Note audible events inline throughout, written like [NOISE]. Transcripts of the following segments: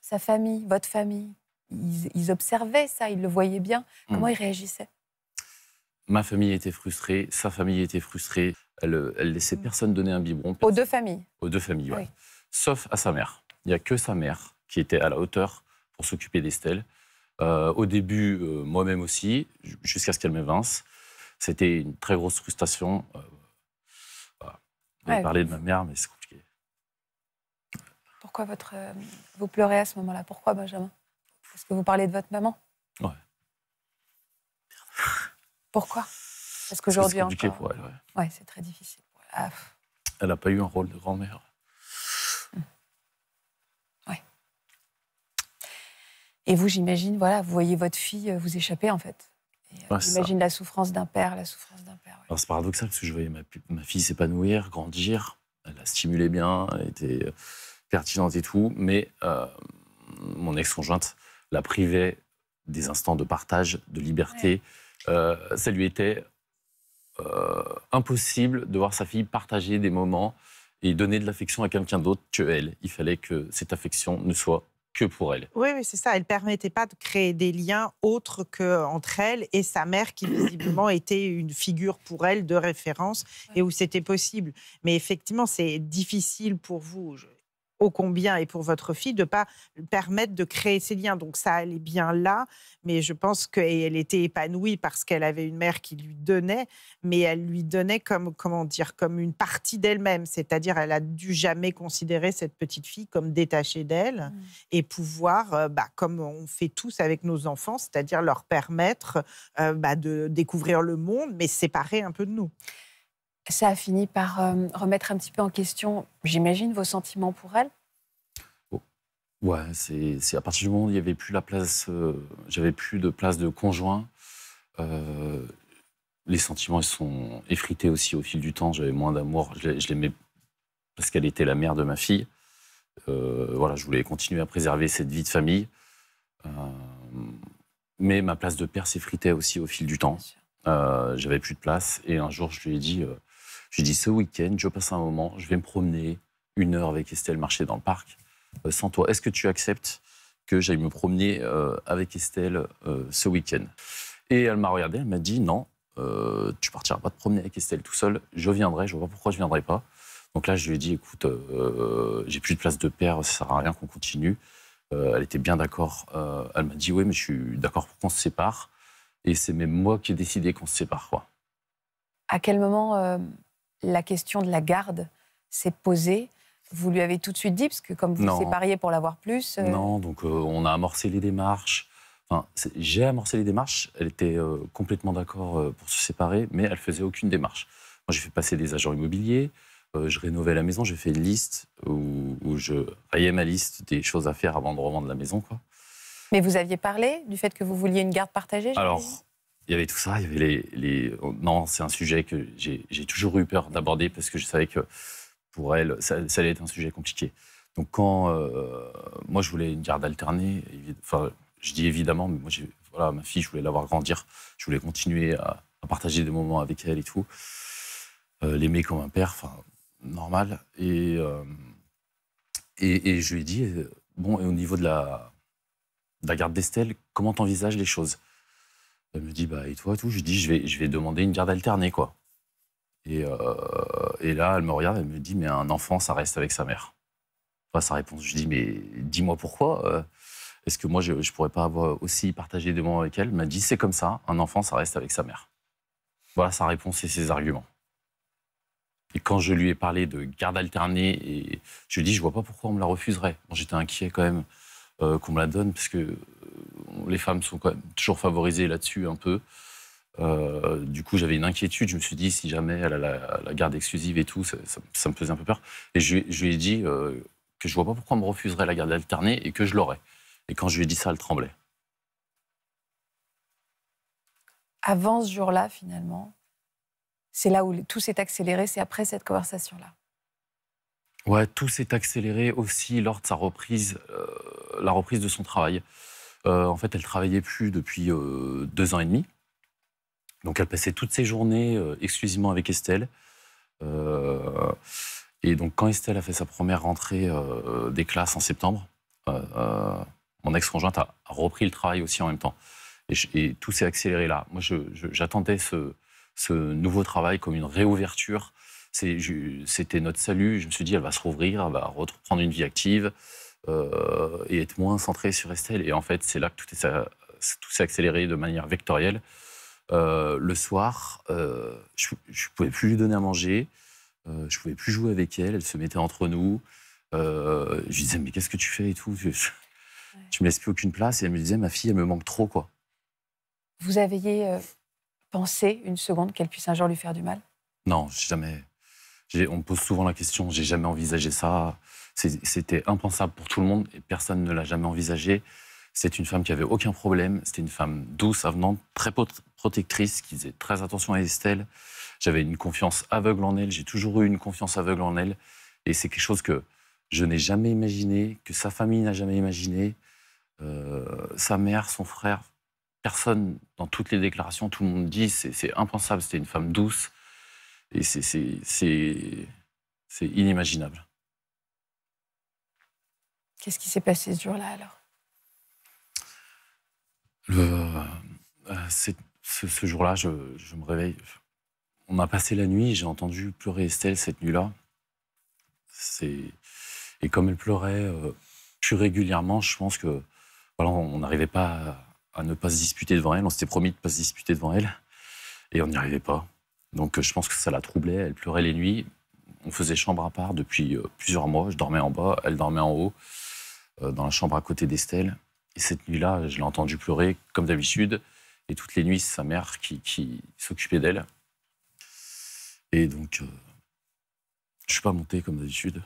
sa famille, votre famille ils, observaient ça, ils le voyaient bien. Hmm. Comment ils réagissaient Ma famille était frustrée, sa famille était frustrée. Elle, elle laissait hmm. personne donner un biberon. Aux deux familles Aux deux familles, oui. Sauf à sa mère. Il n'y a que sa mère qui était à la hauteur pour s'occuper d'Estelle. Euh, au début, euh, moi-même aussi, jusqu'à ce qu'elle m'évince. C'était une très grosse frustration. Euh, parler de ma mère, mais c'est compliqué votre, euh, vous pleurez à ce moment-là Pourquoi, Benjamin Parce que vous parlez de votre maman Ouais. Pourquoi Parce qu'aujourd'hui C'est ouais. c'est très difficile. elle n'a ah, pas eu un rôle de grand-mère. Hmm. Ouais. Et vous, j'imagine, voilà, vous voyez votre fille euh, vous échapper, en fait. Euh, j'imagine la souffrance d'un père, la souffrance d'un père. C'est paradoxal, parce que je voyais ma, fille s'épanouir, grandir. Elle a stimulé bien, elle était pertinente et tout, mais euh, mon ex-conjointe la privait des instants de partage, de liberté. Euh, ça lui était euh, impossible de voir sa fille partager des moments et donner de l'affection à quelqu'un d'autre que elle. Il fallait que cette affection ne soit que pour elle. Oui, c'est ça. Elle ne permettait pas de créer des liens autres qu'entre elle et sa mère, qui visiblement [CLEARS THROAT] était une figure pour elle de référence et où c'était possible. Mais effectivement, c'est difficile pour vous ô combien et pour votre fille de ne pas permettre de créer ces liens. Donc ça allait bien là, mais je pense qu'elle était épanouie parce qu'elle avait une mère qui lui donnait, mais elle lui donnait comme comment dire comme une partie d'elle-même, c'est-à-dire elle a dû jamais considérer cette petite fille comme détachée d'elle mmh. et pouvoir, euh, bah, comme on fait tous avec nos enfants, c'est-à-dire leur permettre euh, bah, de découvrir le monde, mais séparer un peu de nous ça a fini par euh, remettre un petit peu en question, j'imagine, vos sentiments pour elle oh, Ouais, c'est à partir du moment où il n'y avait plus la place, euh, j'avais plus de place de conjoint, euh, les sentiments ils sont effrités aussi au fil du temps. J'avais moins d'amour, je l'aimais parce qu'elle était la mère de ma fille. voilà, je voulais continuer à préserver cette vie de famille. mais ma place de père s'effritait aussi au fil du temps. j'avais plus de place. Et un jour, je lui ai dit, ai dit ce week-end, je passe un moment, je vais me promener une heure avec Estelle, marcher dans le parc, euh, sans toi. Est-ce que tu acceptes que j'aille me promener euh, avec Estelle euh, ce week-end Et elle m'a regardé, elle m'a dit non, tu partiras pas te promener avec Estelle tout seul, je viendrai, je vois pourquoi je viendrai pas. Donc là, je lui ai dit écoute, j'ai plus de place de père, ça sert à rien qu'on continue. elle était bien d'accord. elle m'a dit oui, mais je suis d'accord pour qu'on se sépare. Et c'est même moi qui ai décidé qu'on se sépare, quoi. À quel moment la question de la garde s'est posée Vous lui avez tout de suite dit, parce que comme vous vous sépariez pour l'avoir plus. Euh, non, donc euh, on a amorcé les démarches. j'ai amorcé les démarches. Elle était euh, complètement d'accord pour se séparer, mais elle faisait aucune démarche. Moi, j'ai fait passer des agents immobiliers. je rénovais la maison. J'ai fait une liste où, je rayais ma liste des choses à faire avant de revendre la maison, quoi. Mais vous aviez parlé du fait que vous vouliez une garde partagée Alors, il y avait tout ça, il y avait les. Oh, non, c'est un sujet que j'ai toujours eu peur d'aborder parce que je savais que pour elle, ça, allait être un sujet compliqué. Donc quand euh, moi je voulais une garde alternée, enfin je dis évidemment, mais moi voilà ma fille, je voulais la voir grandir, je voulais continuer à, partager des moments avec elle et tout, euh, l'aimer comme un père, enfin normal. Et, euh, et, je lui ai dit bon et au niveau de la, la garde d'Estelle, comment tu envisages les choses elle me dit, bah, et toi, tout Je dis, je vais, je vais demander une garde alternée, quoi. Et, euh, et là, elle me regarde, elle me dit, mais un enfant, ça reste avec sa mère. Voilà sa réponse, je dis, mais dis-moi pourquoi euh, Est-ce que moi, je ne pourrais pas avoir aussi partagé des moments avec elle Elle m'a dit, c'est comme ça, un enfant, ça reste avec sa mère. Voilà sa réponse et ses arguments. Et quand je lui ai parlé de garde alternée, et je lui ai dit, je vois pas pourquoi on me la refuserait. Bon, J'étais inquiet quand même euh, qu'on me la donne, parce que les femmes sont quand même toujours favorisées là-dessus un peu. Euh, du coup, j'avais une inquiétude. Je me suis dit, si jamais elle a la, garde exclusive et tout, ça, me faisait un peu peur. Et je, lui ai dit euh, que je vois pas pourquoi on me refuserait la garde alternée et que je l'aurais. Et quand je lui ai dit ça, elle tremblait. Avant ce jour-là, finalement, c'est là où tout s'est accéléré. C'est après cette conversation-là. Ouais, tout s'est accéléré aussi lors de sa reprise, euh, la reprise de son travail. Euh, en fait, elle travaillait plus depuis euh, deux ans et demi. Donc, elle passait toutes ses journées euh, exclusivement avec Estelle. et donc, quand Estelle a fait sa première rentrée des classes en septembre, mon ex-conjointe a repris le travail aussi en même temps. Et, tout s'est accéléré là. Moi, j'attendais ce, ce, nouveau travail comme une réouverture. C'était notre salut. Je me suis dit, elle va se rouvrir, elle va reprendre une vie active. Euh, et être moins centré sur Estelle. Et en fait, c'est là que tout, tout s'est accéléré de manière vectorielle. Euh, le soir, euh, je ne pouvais plus lui donner à manger, je ne pouvais plus jouer avec elle, elle se mettait entre nous. je lui disais, mais qu'est-ce que tu fais et tout je, Tu me laisses plus aucune place. Et elle me disait, ma fille, elle me manque trop, quoi. Vous aviez pensé une seconde qu'elle puisse un jour lui faire du mal Non, jamais. On me pose souvent la question, j'ai jamais envisagé ça. C'était impensable pour tout le monde et personne ne l'a jamais envisagé. C'est une femme qui avait aucun problème. C'était une femme douce, avenante, très protectrice, qui faisait très attention à Estelle. J'avais une confiance aveugle en elle. J'ai toujours eu une confiance aveugle en elle. Et c'est quelque chose que je n'ai jamais imaginé, que sa famille n'a jamais imaginé. Euh, sa mère, son frère, personne, dans toutes les déclarations, tout le monde dit c'est impensable. C'était une femme douce, et c'est inimaginable. Qu'est-ce qui s'est passé ce jour-là alors euh, ce, jour-là, je, me réveille. On a passé la nuit, j'ai entendu pleurer Estelle cette nuit-là. Et comme elle pleurait euh, plus régulièrement, je pense que voilà, on n'arrivait pas à, à, ne pas se disputer devant elle. On s'était promis de ne pas se disputer devant elle. Et on n'y arrivait pas. Donc euh, je pense que ça la troublait, elle pleurait les nuits. On faisait chambre à part depuis euh, plusieurs mois. Je dormais en bas, elle dormait en haut, euh, dans la chambre à côté d'Estelle. Et cette nuit-là, je l'ai entendue pleurer comme d'habitude. Et toutes les nuits, c'est sa mère qui, s'occupait d'elle. Et donc, je suis pas monté comme d'habitude.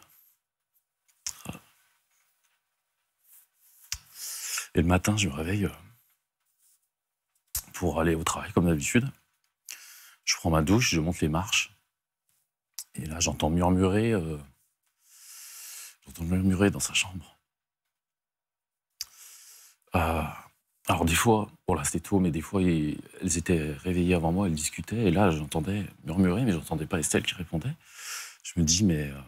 Et le matin, je me réveille pour aller au travail comme d'habitude. Je prends ma douche, je monte les marches. Et là, j'entends murmurer. Euh, j'entends murmurer dans sa chambre. Euh, alors, des fois, bon là, c'était tôt, mais des fois, elles étaient réveillées avant moi, elles discutaient. Et là, j'entendais murmurer, mais je n'entendais pas Estelle qui répondait. Je me dis, mais euh,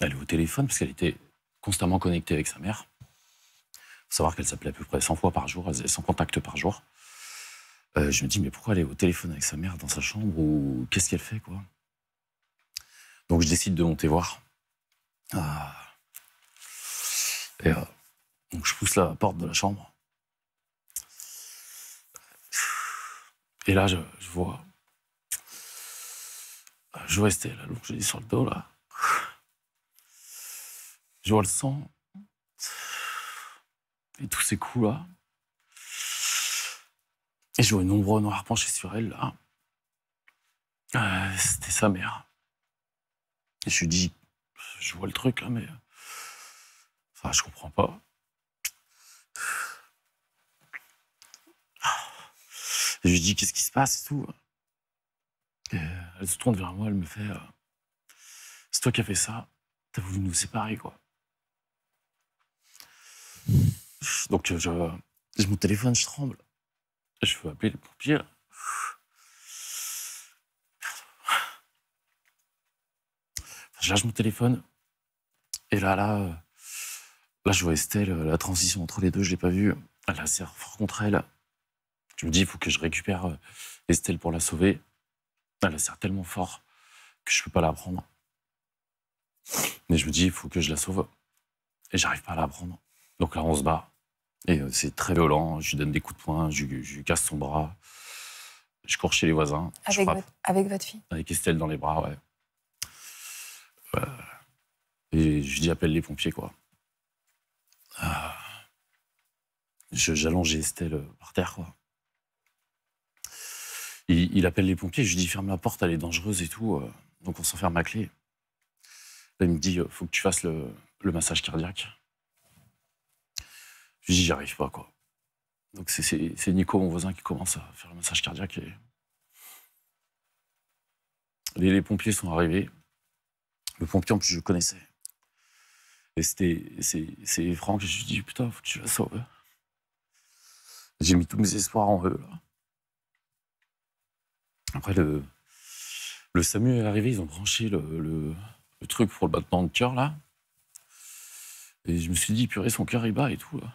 elle est au téléphone, parce qu'elle était constamment connectée avec sa mère. savoir qu'elle s'appelait à peu près 100 fois par jour, elle avait 100 contacts par jour. Euh, je me dis, mais pourquoi aller au téléphone avec sa mère dans sa chambre ou qu'est-ce qu'elle fait, quoi Donc je décide de monter voir. Ah. Et euh, donc je pousse la porte de la chambre. Et là, je, je vois. Je vois Estelle dis sur le dos, là. Je vois le sang. Et tous ces coups-là. Et je vois une ombre noire penchée sur elle, là. Euh, c'était sa mère. Et je lui dis, je vois le truc, là, mais. Enfin, je comprends pas. je lui dis, qu'est-ce qui se passe et tout. elle se tourne vers moi, elle me fait, euh, c'est toi qui as fait ça, t'as voulu nous séparer, quoi. Donc, euh, je, je, mon téléphone, je tremble. Je veux appeler les pompiers. Je mon téléphone. Et là, là, euh, là, je vois Estelle. Euh, la transition entre les deux, je l'ai pas vue. Elle la serre fort contre elle. Je me dis, il faut que je récupère euh, Estelle pour la sauver. Elle a serre tellement fort que je ne peux pas la prendre. Mais je me dis, il faut que je la sauve. Et j'arrive pas à la prendre. Donc là, on se bat. Et euh, c'est très violent. Je lui donne des coups de poing, je, lui casse son bras. Je cours chez les voisins. Avec, votre, fille Avec Estelle dans les bras, ouais. Euh, et je dis appelle les pompiers, quoi. Ah. J'allonge Estelle euh, par terre, quoi. Il, appelle les pompiers, je lui dis ferme la porte, elle est dangereuse et tout. Donc on s'enferme à clé. Elle il me dit faut que tu fasses le, le massage cardiaque. Je dis, j'y arrive pas, quoi. Donc c'est Nico, mon voisin, qui commence à faire un massage cardiaque. Les, pompiers sont arrivés. Le pompier, en plus, je le connaissais. Et c'était c'est Franck, je lui dis, putain, faut que tu la sauves. J'ai mis tous mes espoirs en eux, là. Après, le, le SAMU est arrivé, ils ont branché le, truc pour le battement de cœur, là. Et je me suis dit, purée, son cœur, est bat et tout, là.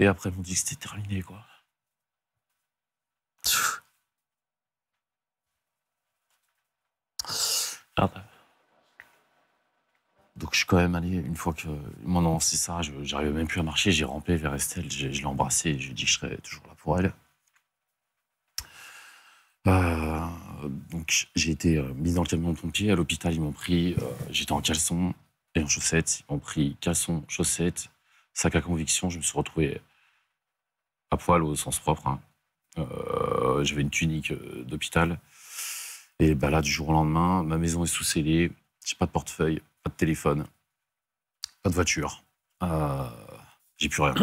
Et après, ils m'ont dit que c'était terminé, quoi. Donc je suis quand même allé, une fois que m'ont c'est ça, j'arrivais même plus à marcher, j'ai rampé vers Estelle, je, l'ai embrassée, je lui ai dit que je serais toujours là pour elle. Bah, euh, donc j'ai été euh, mis dans le camion de pompier. À l'hôpital, ils m'ont pris. Euh, j'étais en caleçon et en chaussettes. Ils m'ont pris caleçon, chaussettes, sac à conviction. Je me suis retrouvé à poil au sens propre. Hein. J'avais une tunique d'hôpital. Et bah là, du jour au lendemain, ma maison est sous cellée J'ai pas de portefeuille, pas de téléphone, pas de voiture. j'ai plus rien.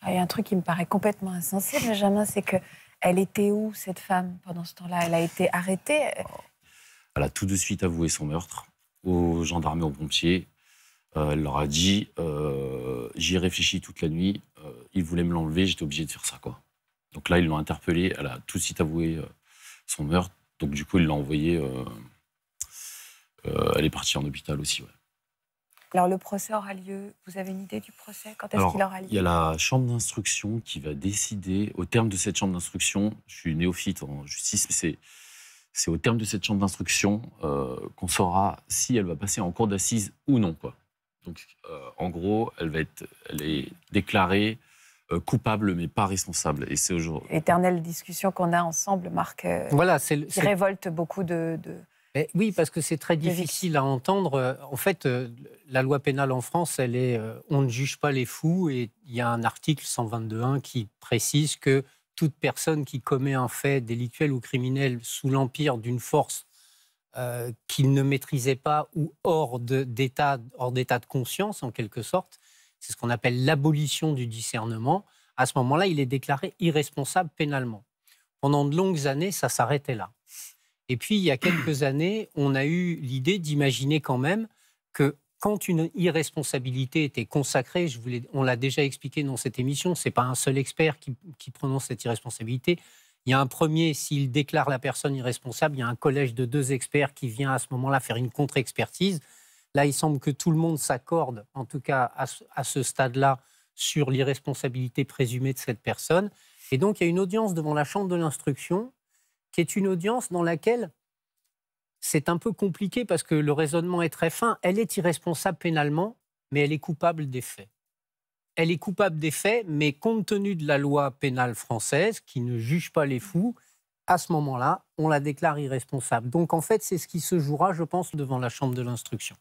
Ah, il y a un truc qui me paraît complètement insensé, Benjamin, c'est que elle était où, cette femme, pendant ce temps-là Elle a été arrêtée Elle a tout de suite avoué son meurtre aux gendarmes et aux pompiers. Euh, elle leur a dit euh, J'y ai réfléchi toute la nuit, euh, ils voulaient me l'enlever, j'étais obligé de faire ça. Quoi. Donc là, ils l'ont interpellée, elle a tout de suite avoué son meurtre. Donc du coup, ils l'ont envoyée. elle est partie en hôpital aussi. Ouais. Alors, le procès aura lieu. Vous avez une idée du procès Quand est-ce qu'il aura lieu Il y a la chambre d'instruction qui va décider. Au terme de cette chambre d'instruction, je suis néophyte en justice, c'est. C'est au terme de cette chambre d'instruction euh, qu'on saura si elle va passer en cour d'assises ou non. Donc, euh, en gros, elle va être, elle est déclarée euh, coupable mais pas responsable. Et c'est aujourd'hui. Éternelle discussion qu'on a ensemble, Marc. voilà, c'est qui révolte beaucoup de oui, parce que c'est très difficile à entendre. Euh, en fait, euh, la loi pénale en France, elle est euh, on ne juge pas les fous et il y a un article 122.1 qui précise que toute personne qui commet un fait délictuel ou criminel sous l'empire d'une force qu'il ne maîtrisait pas ou hors d'état hors d'état de conscience en quelque sorte, c'est ce qu'on appelle l'abolition du discernement. À ce moment-là, il est déclaré irresponsable pénalement. Pendant de longues années, ça s'arrêtait là. Et puis, il y a quelques années, on a eu l'idée d'imaginer quand même que quand une irresponsabilité était consacrée, je voulais, on l'a déjà expliqué dans cette émission, ce n'est pas un seul expert qui, prononce cette irresponsabilité. Il y a un premier, s'il déclare la personne irresponsable, il y a un collège de deux experts qui vient à ce moment-là faire une contre-expertise. Là, il semble que tout le monde s'accorde, en tout cas à ce stade-là, sur l'irresponsabilité présumée de cette personne. Et donc, il y a une audience devant la Chambre de l'instruction qui une audience dans laquelle c'est un peu compliqué parce que le raisonnement est très fin. Elle est irresponsable pénalement, mais elle est coupable des faits. Elle est coupable des faits, mais compte tenu de la loi pénale française qui ne juge pas les fous, à ce moment-là, on la déclare irresponsable. Donc en fait, c'est ce qui se jouera, je pense, devant la Chambre de l'instruction.